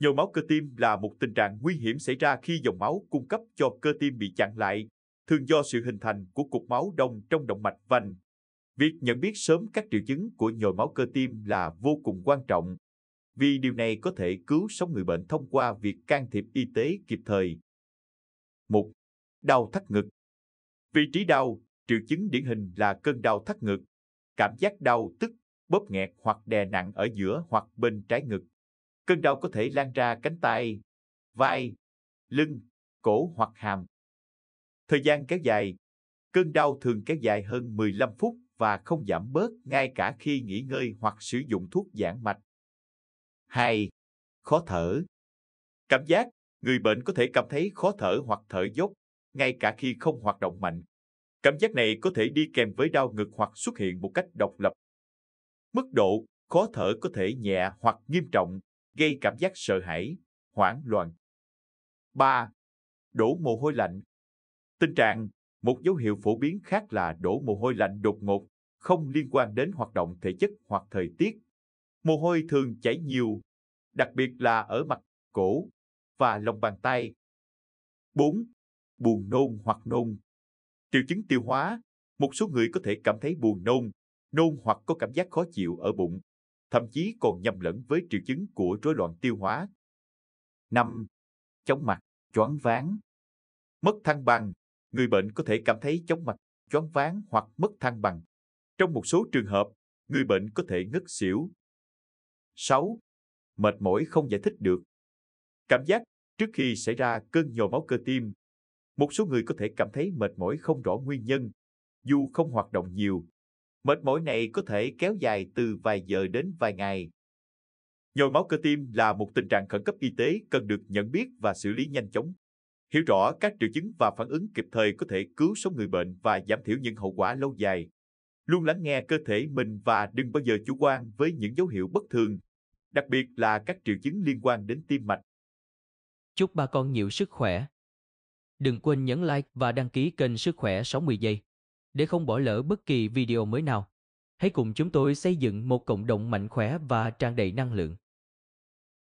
Nhồi máu cơ tim là một tình trạng nguy hiểm xảy ra khi dòng máu cung cấp cho cơ tim bị chặn lại, thường do sự hình thành của cục máu đông trong động mạch vành. Việc nhận biết sớm các triệu chứng của nhồi máu cơ tim là vô cùng quan trọng, vì điều này có thể cứu sống người bệnh thông qua việc can thiệp y tế kịp thời. 1. Đau thắt ngực Vị trí đau, triệu chứng điển hình là cơn đau thắt ngực, cảm giác đau tức bóp nghẹt hoặc đè nặng ở giữa hoặc bên trái ngực Cơn đau có thể lan ra cánh tay, vai, lưng, cổ hoặc hàm. Thời gian kéo dài, cơn đau thường kéo dài hơn 15 phút và không giảm bớt ngay cả khi nghỉ ngơi hoặc sử dụng thuốc giãn mạch. 2. Khó thở. Cảm giác, người bệnh có thể cảm thấy khó thở hoặc thở dốc, ngay cả khi không hoạt động mạnh. Cảm giác này có thể đi kèm với đau ngực hoặc xuất hiện một cách độc lập. Mức độ khó thở có thể nhẹ hoặc nghiêm trọng, gây cảm giác sợ hãi, hoảng loạn. 3. Đổ mồ hôi lạnh. Tình trạng, một dấu hiệu phổ biến khác là đổ mồ hôi lạnh đột ngột, không liên quan đến hoạt động thể chất hoặc thời tiết. Mồ hôi thường chảy nhiều, đặc biệt là ở mặt, cổ và lòng bàn tay. 4. Buồn nôn hoặc nôn. Triệu chứng tiêu hóa, một số người có thể cảm thấy buồn nôn, nôn hoặc có cảm giác khó chịu ở bụng, thậm chí còn nhầm lẫn với triệu chứng của rối loạn tiêu hóa. 5. Chóng mặt, choáng váng. Mất thăng bằng, người bệnh có thể cảm thấy chóng mặt, choáng váng hoặc mất thăng bằng. Trong một số trường hợp, người bệnh có thể ngất xỉu. 6. Mệt mỏi không giải thích được. Cảm giác trước khi xảy ra cơn nhồi máu cơ tim, một số người có thể cảm thấy mệt mỏi không rõ nguyên nhân, dù không hoạt động nhiều Mệt mỏi này có thể kéo dài từ vài giờ đến vài ngày. Nhồi máu cơ tim là một tình trạng khẩn cấp y tế cần được nhận biết và xử lý nhanh chóng. Hiểu rõ các triệu chứng và phản ứng kịp thời có thể cứu sống người bệnh và giảm thiểu những hậu quả lâu dài. Luôn lắng nghe cơ thể mình và đừng bao giờ chủ quan với những dấu hiệu bất thường, đặc biệt là các triệu chứng liên quan đến tim mạch. Chúc bà con nhiều sức khỏe. Đừng quên nhấn like và đăng ký kênh Sức khỏe 60 giây để không bỏ lỡ bất kỳ video mới nào. Hãy cùng chúng tôi xây dựng một cộng đồng mạnh khỏe và tràn đầy năng lượng.